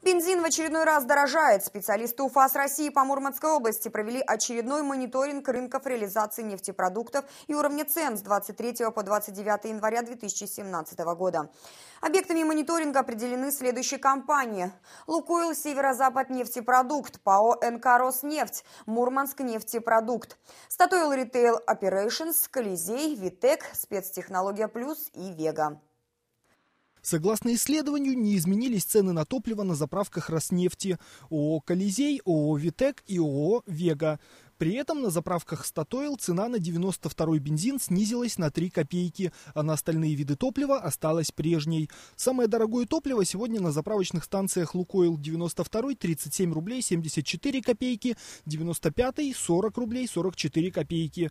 Бензин в очередной раз дорожает. Специалисты УФАС России по Мурманской области провели очередной мониторинг рынков реализации нефтепродуктов и уровня цен с 23 по 29 января 2017 года. Объектами мониторинга определены следующие компании. «Лукойл Северо-Запад нефтепродукт», ПАО «НК Роснефть», «Мурманск нефтепродукт», «Статойл Ритейл Оперейшнс», «Колизей», «Витек», «Спецтехнология Плюс» и «Вега». Согласно исследованию, не изменились цены на топливо на заправках Роснефти, ООО «Колизей», ООО «Витек» и ООО «Вега». При этом на заправках «Статойл» цена на 92-й бензин снизилась на 3 копейки, а на остальные виды топлива осталась прежней. Самое дорогое топливо сегодня на заправочных станциях «Лукойл» 92-й 37 рублей 74 копейки, 95-й 40 рублей 44 копейки.